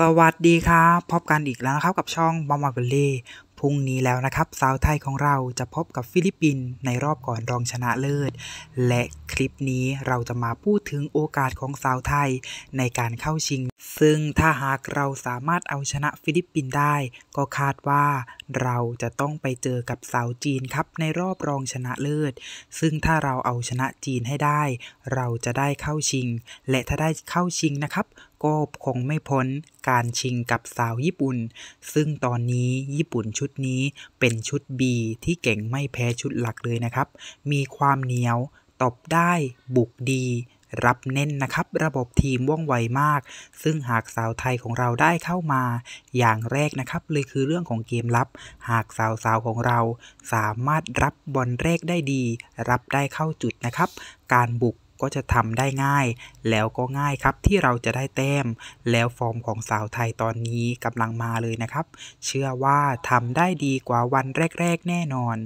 สวัสดีครับพบกันอีกแล้วนะครับกับช่องบอมบ์เบเล่พรุ่งนี้แล้วนะครับ สาวไทยของเราจะพบกับฟิลิปปินส์ในรอบก่อนรองชนะเลิศ และคลิปนี้เราจะมาพูดถึงโอกาสของสาวไทยในการเข้าชิงซึ่งถ้าหากเราสามารถเอาชนะฟิลิปปินส์ได้ก็คาดว่าเราจะต้องไปเจอกับสาวจีนครับในรอบรองชนะเลิศซึ่งถ้าเราเอาชนะจีนให้ได้ เราจะได้เข้าชิง และถ้าได้เข้าชิงนะครับก็คงไม่พ้นการชิงกับสาวญี่ปุ่น ซึ่งตอนนี้ญี่ปุ่นชุดนี้เป็นชุด B ที่เก่งไม่แพ้ชุดหลักเลยนะครับ มีความเหนียวตบได้บุกดีรับเน้นนะครับระบบทีมว่องไวมาก ซึ่งหากสาวไทยของเราได้เข้ามา อย่างแรกนะครับเลยคือเรื่องของเกมรับ หากสาวสาวของเรา สามารถรับบอลแรกได้ดี รับได้เข้าจุดนะครับ การบุกก็จะทำได้ง่าย แล้วก็ง่ายครับที่เราจะได้แต้ม แล้วฟอร์มของสาวไทยตอนนี้กำลังมาเลยนะครับ เชื่อว่าทำได้ดีกว่าวันแรกๆแน่นอน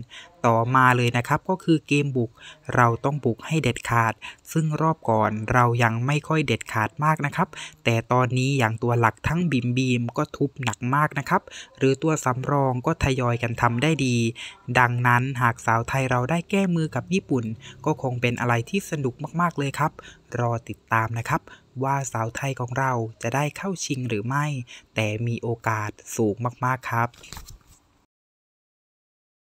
ต่อมาเลยนะครับก็คือเกมบุกเราต้องบุกให้เด็ดขาด ซึ่งรอบก่อนเรายังไม่ค่อยเด็ดขาดมากนะครับ แต่ตอนนี้อย่างตัวหลักทั้งบิมบีมก็ทุบหนักมากนะครับ หรือตัวสำรองก็ทยอย กันทำได้ดี ดังนั้นหากสาวไทยเราได้แก้มือกับญี่ปุ่น ก็คงเป็นอะไรที่สนุกมากๆเลยครับ รอติดตามนะครับ ว่าสาวไทยของเราจะได้เข้าชิงหรือไม่ แต่มีโอกาสสูงมากๆครับ